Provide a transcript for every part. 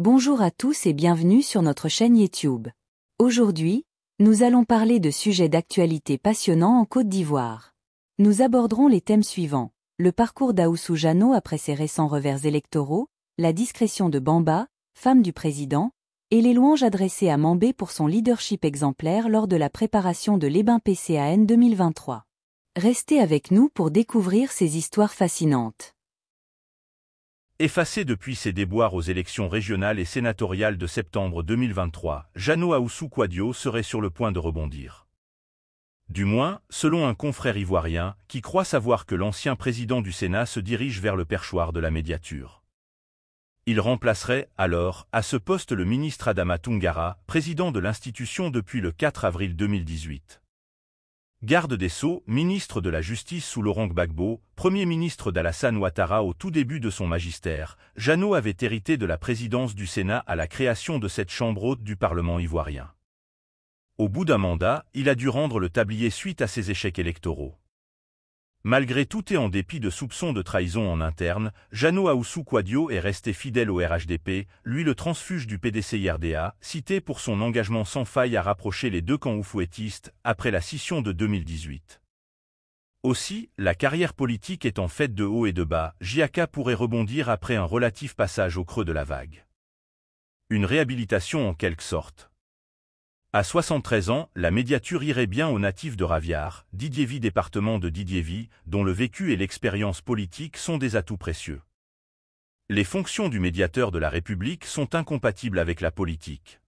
Bonjour à tous et bienvenue sur notre chaîne YouTube. Aujourd'hui, nous allons parler de sujets d'actualité passionnants en Côte d'Ivoire. Nous aborderons les thèmes suivants. Le parcours d'Aoussou Jano après ses récents revers électoraux, la discrétion de Bamba, femme du président, et les louanges adressées à Mambé pour son leadership exemplaire lors de la préparation de l'EBIN PCAN 2023. Restez avec nous pour découvrir ces histoires fascinantes. Effacé depuis ses déboires aux élections régionales et sénatoriales de septembre 2023, Jano Aoussou kouadio serait sur le point de rebondir. Du moins, selon un confrère ivoirien, qui croit savoir que l'ancien président du Sénat se dirige vers le perchoir de la médiature. Il remplacerait, alors, à ce poste le ministre Adama Tungara, président de l'institution depuis le 4 avril 2018. Garde des Sceaux, ministre de la Justice sous Laurent Gbagbo, premier ministre d'Alassane Ouattara au tout début de son magistère, Jeannot avait hérité de la présidence du Sénat à la création de cette chambre haute du Parlement ivoirien. Au bout d'un mandat, il a dû rendre le tablier suite à ses échecs électoraux. Malgré tout et en dépit de soupçons de trahison en interne, Jano Aoussou kouadio est resté fidèle au RHDP, lui le transfuge du PDC-IRDA, cité pour son engagement sans faille à rapprocher les deux camps oufouettistes après la scission de 2018. Aussi, la carrière politique étant faite de haut et de bas, Jiaka pourrait rebondir après un relatif passage au creux de la vague. Une réhabilitation en quelque sorte. À 73 ans, la médiature irait bien aux natifs de Raviard, Didiervie département de Didiervie, dont le vécu et l'expérience politique sont des atouts précieux. Les fonctions du médiateur de la République sont incompatibles avec la politique.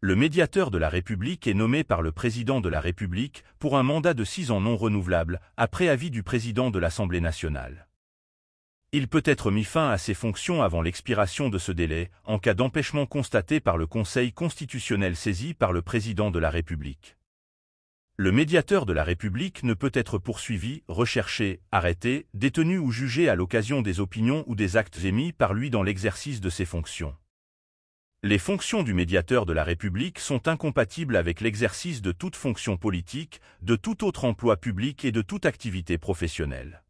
Le médiateur de la République est nommé par le président de la République pour un mandat de six ans non renouvelable, après avis du président de l'Assemblée nationale. Il peut être mis fin à ses fonctions avant l'expiration de ce délai, en cas d'empêchement constaté par le Conseil constitutionnel saisi par le Président de la République. Le médiateur de la République ne peut être poursuivi, recherché, arrêté, détenu ou jugé à l'occasion des opinions ou des actes émis par lui dans l'exercice de ses fonctions. Les fonctions du médiateur de la République sont incompatibles avec l'exercice de toute fonction politique, de tout autre emploi public et de toute activité professionnelle.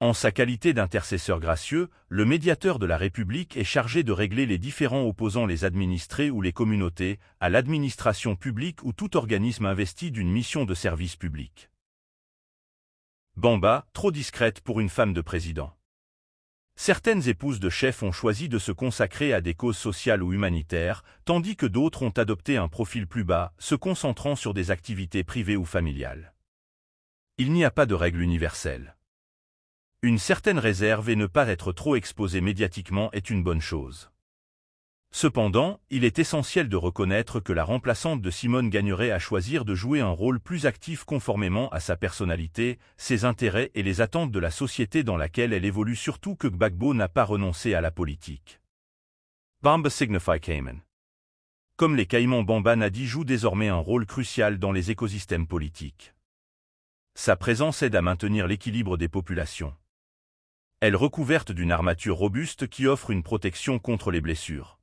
En sa qualité d'intercesseur gracieux, le médiateur de la République est chargé de régler les différents opposant les administrés ou les communautés à l'administration publique ou tout organisme investi d'une mission de service public. Bamba, trop discrète pour une femme de président. Certaines épouses de chefs ont choisi de se consacrer à des causes sociales ou humanitaires, tandis que d'autres ont adopté un profil plus bas, se concentrant sur des activités privées ou familiales. Il n'y a pas de règle universelle. Une certaine réserve et ne pas être trop exposé médiatiquement est une bonne chose. Cependant, il est essentiel de reconnaître que la remplaçante de Simone gagnerait à choisir de jouer un rôle plus actif conformément à sa personnalité, ses intérêts et les attentes de la société dans laquelle elle évolue surtout que Gbagbo n'a pas renoncé à la politique. Bamba signifie Cayman. Comme les Caïmans Bamba Nadi joue désormais un rôle crucial dans les écosystèmes politiques. Sa présence aide à maintenir l'équilibre des populations elle recouverte d'une armature robuste qui offre une protection contre les blessures.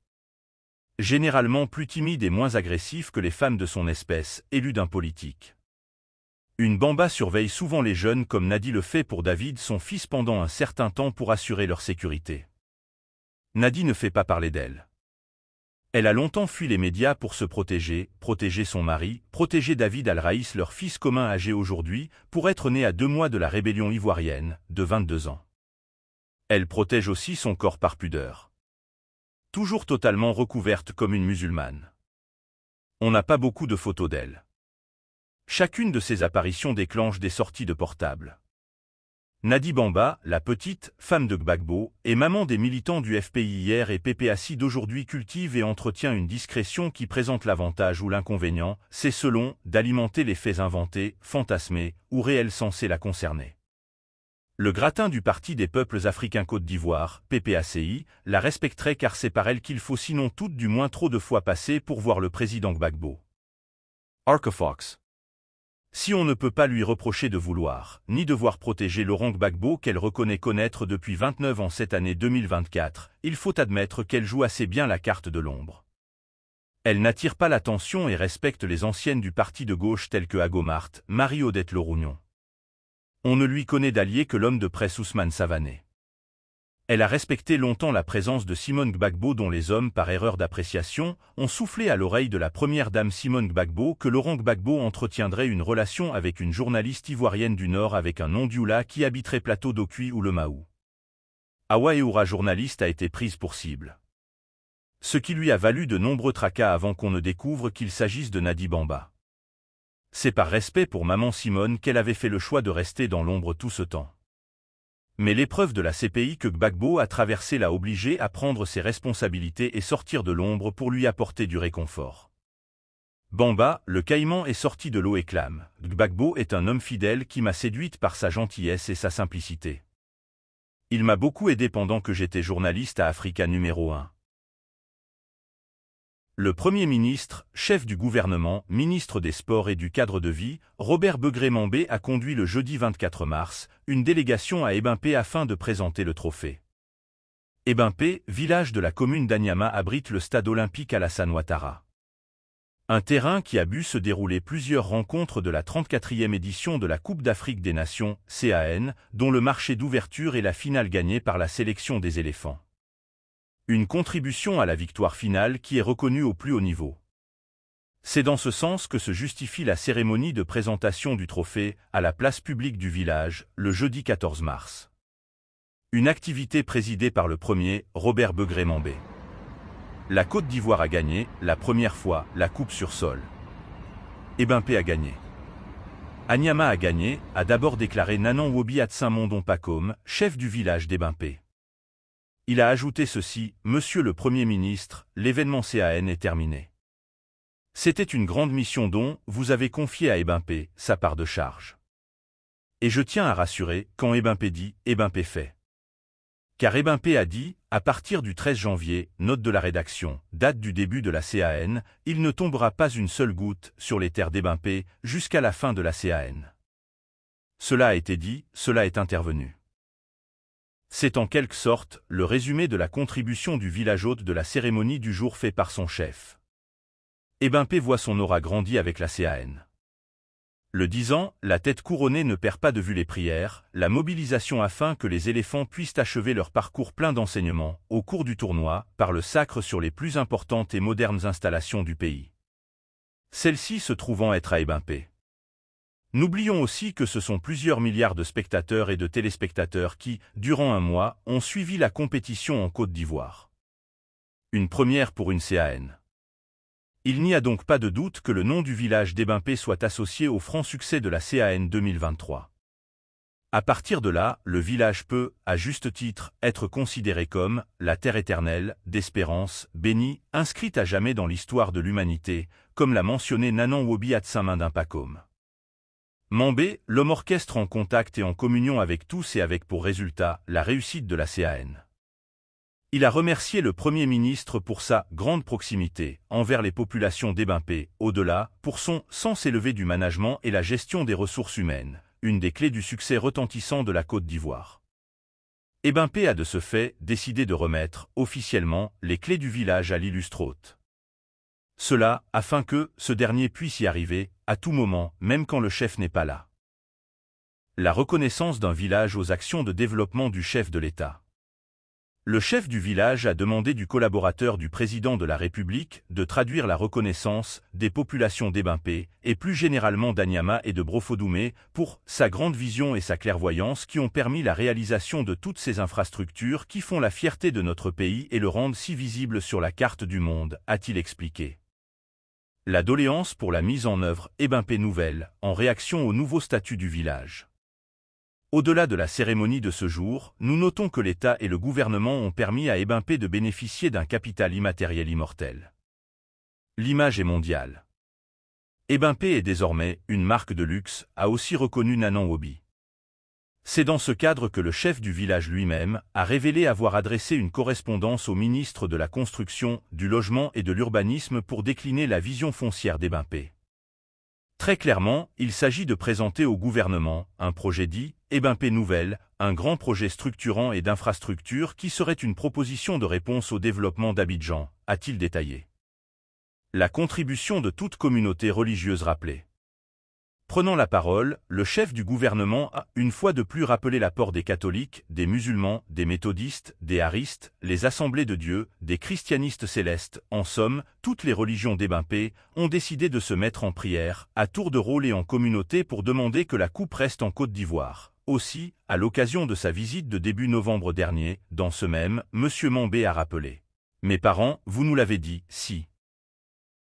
Généralement plus timide et moins agressif que les femmes de son espèce, élue d'un politique. Une bamba surveille souvent les jeunes comme Nadi le fait pour David son fils pendant un certain temps pour assurer leur sécurité. Nadi ne fait pas parler d'elle. Elle a longtemps fui les médias pour se protéger, protéger son mari, protéger David Al-Raïs, leur fils commun âgé aujourd'hui, pour être né à deux mois de la rébellion ivoirienne, de 22 ans elle protège aussi son corps par pudeur. Toujours totalement recouverte comme une musulmane. On n'a pas beaucoup de photos d'elle. Chacune de ses apparitions déclenche des sorties de portable. Nadi Bamba, la petite, femme de Gbagbo, et maman des militants du FPI hier et PPACI d'aujourd'hui cultive et entretient une discrétion qui présente l'avantage ou l'inconvénient, c'est selon, d'alimenter les faits inventés, fantasmés, ou réels censés la concerner. Le gratin du Parti des peuples africains Côte d'Ivoire, PPACI, la respecterait car c'est par elle qu'il faut sinon toutes du moins trop de fois passer pour voir le président Gbagbo. Arcofox. Si on ne peut pas lui reprocher de vouloir, ni devoir protéger Laurent Gbagbo qu'elle reconnaît connaître depuis 29 ans cette année 2024, il faut admettre qu'elle joue assez bien la carte de l'ombre. Elle n'attire pas l'attention et respecte les anciennes du parti de gauche telles que Agomart, Marie-Odette on ne lui connaît d'allié que l'homme de presse Ousmane Savané. Elle a respecté longtemps la présence de Simone Gbagbo dont les hommes, par erreur d'appréciation, ont soufflé à l'oreille de la première dame Simone Gbagbo que Laurent Gbagbo entretiendrait une relation avec une journaliste ivoirienne du Nord avec un ondioula qui habiterait Plateau d'Okui ou le Maou. Awa journaliste a été prise pour cible. Ce qui lui a valu de nombreux tracas avant qu'on ne découvre qu'il s'agisse de Nadi Bamba. C'est par respect pour maman Simone qu'elle avait fait le choix de rester dans l'ombre tout ce temps. Mais l'épreuve de la CPI que Gbagbo a traversée l'a obligé à prendre ses responsabilités et sortir de l'ombre pour lui apporter du réconfort. Bamba, le caïman est sorti de l'eau et clame. Gbagbo est un homme fidèle qui m'a séduite par sa gentillesse et sa simplicité. Il m'a beaucoup aidé pendant que j'étais journaliste à Africa numéro 1. Le Premier ministre, chef du gouvernement, ministre des Sports et du cadre de vie, Robert begré a conduit le jeudi 24 mars une délégation à Ebimpé afin de présenter le trophée. Ebimpé, village de la commune d'Anyama abrite le stade olympique à la Ouattara. Un terrain qui a bu se dérouler plusieurs rencontres de la 34e édition de la Coupe d'Afrique des Nations, CAN, dont le marché d'ouverture est la finale gagnée par la sélection des éléphants une contribution à la victoire finale qui est reconnue au plus haut niveau. C'est dans ce sens que se justifie la cérémonie de présentation du trophée à la place publique du village, le jeudi 14 mars. Une activité présidée par le premier, Robert Begré-Mambé. La Côte d'Ivoire a gagné, la première fois, la coupe sur sol. Ebimpé a gagné. Anyama a gagné, a d'abord déclaré Nanon Wobi Atsin Mondon chef du village d'Ebimpé. Il a ajouté ceci, Monsieur le Premier ministre, l'événement CAN est terminé. C'était une grande mission dont vous avez confié à Ebimpé sa part de charge. Et je tiens à rassurer, quand Ebimpé dit, Ebimpé fait. Car Ebimpé a dit, à partir du 13 janvier, note de la rédaction, date du début de la CAN, il ne tombera pas une seule goutte sur les terres d'Ebimpé jusqu'à la fin de la CAN. Cela a été dit, cela est intervenu. C'est en quelque sorte le résumé de la contribution du village hôte de la cérémonie du jour fait par son chef. Ebimpe voit son aura grandi avec la CAN. Le disant, la tête couronnée ne perd pas de vue les prières, la mobilisation afin que les éléphants puissent achever leur parcours plein d'enseignements, au cours du tournoi, par le sacre sur les plus importantes et modernes installations du pays. Celle-ci se trouvant être à Ebimpe. N'oublions aussi que ce sont plusieurs milliards de spectateurs et de téléspectateurs qui, durant un mois, ont suivi la compétition en Côte d'Ivoire. Une première pour une CAN. Il n'y a donc pas de doute que le nom du village d'Ebimpé soit associé au franc succès de la CAN 2023. À partir de là, le village peut, à juste titre, être considéré comme la terre éternelle, d'espérance, bénie, inscrite à jamais dans l'histoire de l'humanité, comme l'a mentionné Nanan Wobi saint d'un Mambé, l'homme orchestre en contact et en communion avec tous et avec pour résultat la réussite de la CAN. Il a remercié le Premier ministre pour sa grande proximité envers les populations d'Ebimpé, au-delà, pour son sens élevé du management et la gestion des ressources humaines, une des clés du succès retentissant de la Côte d'Ivoire. Ebimpé a de ce fait décidé de remettre, officiellement, les clés du village à l'illustre hôte. Cela, afin que ce dernier puisse y arriver, à tout moment, même quand le chef n'est pas là. La reconnaissance d'un village aux actions de développement du chef de l'État. Le chef du village a demandé du collaborateur du président de la République de traduire la reconnaissance des populations d'Ébimpé et plus généralement d'Anyama et de Brofodoumé pour sa grande vision et sa clairvoyance qui ont permis la réalisation de toutes ces infrastructures qui font la fierté de notre pays et le rendent si visible sur la carte du monde, a-t-il expliqué la doléance pour la mise en œuvre Ébimpé Nouvelle, en réaction au nouveau statut du village. Au-delà de la cérémonie de ce jour, nous notons que l'État et le gouvernement ont permis à Ébimpé de bénéficier d'un capital immatériel immortel. L'image est mondiale. Ébimpé est désormais une marque de luxe, a aussi reconnu Nanon Hobby. C'est dans ce cadre que le chef du village lui-même a révélé avoir adressé une correspondance au ministre de la Construction, du Logement et de l'Urbanisme pour décliner la vision foncière des Très clairement, il s'agit de présenter au gouvernement un projet dit Ebimpé Nouvelle, un grand projet structurant et d'infrastructure qui serait une proposition de réponse au développement d'Abidjan, a-t-il détaillé. La contribution de toute communauté religieuse rappelée. Prenant la parole, le chef du gouvernement a, une fois de plus, rappelé l'apport des catholiques, des musulmans, des méthodistes, des haristes, les assemblées de Dieu, des christianistes célestes, en somme, toutes les religions débimpées, ont décidé de se mettre en prière, à tour de rôle et en communauté pour demander que la coupe reste en Côte d'Ivoire. Aussi, à l'occasion de sa visite de début novembre dernier, dans ce même, M. Mambé a rappelé. Mes parents, vous nous l'avez dit, si.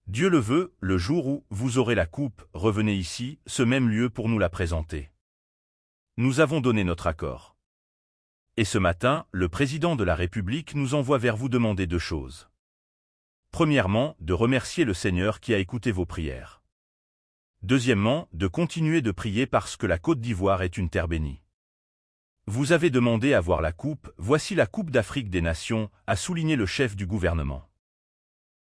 Dieu le veut, le jour où vous aurez la coupe, revenez ici, ce même lieu pour nous la présenter. Nous avons donné notre accord. Et ce matin, le président de la République nous envoie vers vous demander deux choses. Premièrement, de remercier le Seigneur qui a écouté vos prières. Deuxièmement, de continuer de prier parce que la Côte d'Ivoire est une terre bénie. Vous avez demandé à voir la coupe, voici la Coupe d'Afrique des Nations, a souligné le chef du gouvernement.